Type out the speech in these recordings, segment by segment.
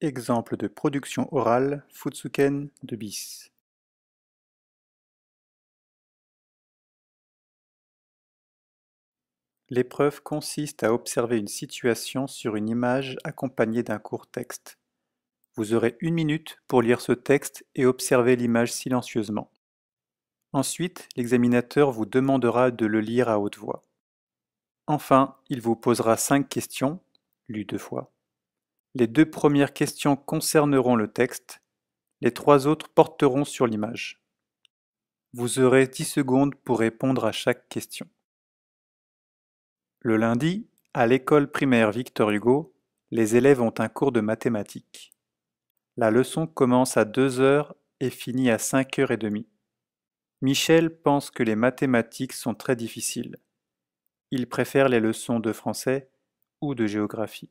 Exemple de production orale Futsuken de Bis. L'épreuve consiste à observer une situation sur une image accompagnée d'un court texte. Vous aurez une minute pour lire ce texte et observer l'image silencieusement. Ensuite, l'examinateur vous demandera de le lire à haute voix. Enfin, il vous posera cinq questions, lues deux fois les deux premières questions concerneront le texte, les trois autres porteront sur l'image. Vous aurez 10 secondes pour répondre à chaque question. Le lundi, à l'école primaire Victor Hugo, les élèves ont un cours de mathématiques. La leçon commence à 2 heures et finit à 5h30. Michel pense que les mathématiques sont très difficiles. Il préfère les leçons de français ou de géographie.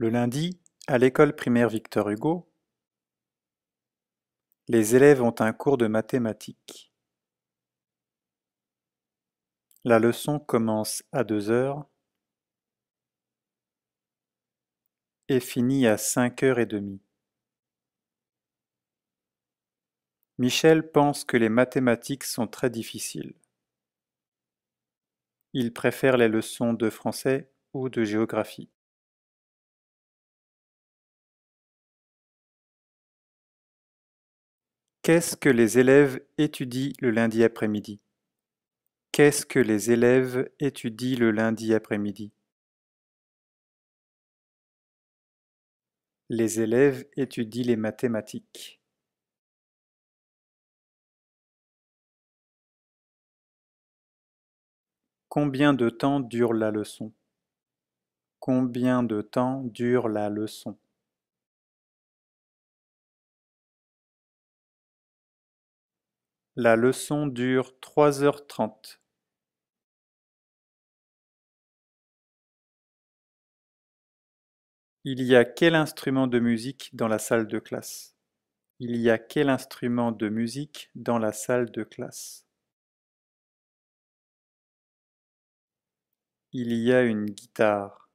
Le lundi, à l'école primaire Victor-Hugo, les élèves ont un cours de mathématiques. La leçon commence à 2 heures et finit à 5 heures et demie. Michel pense que les mathématiques sont très difficiles. Il préfère les leçons de français ou de géographie. Qu'est-ce que les élèves étudient le lundi après-midi Qu'est-ce que les élèves étudient le lundi après-midi Les élèves étudient les mathématiques. Combien de temps dure la leçon Combien de temps dure la leçon La leçon dure 3h30. Il y a quel instrument de musique dans la salle de classe Il y a quel instrument de musique dans la salle de classe Il y a une guitare.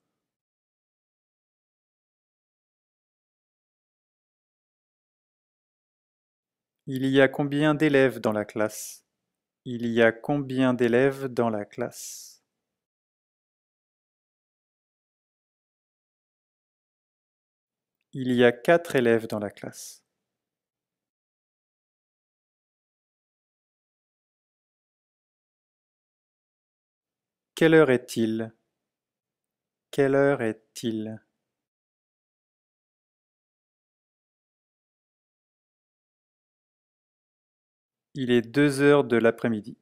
Il y a combien d'élèves dans la classe Il y a combien d'élèves dans la classe Il y a quatre élèves dans la classe. Quelle heure est-il Quelle heure est-il Il est deux heures de l'après-midi.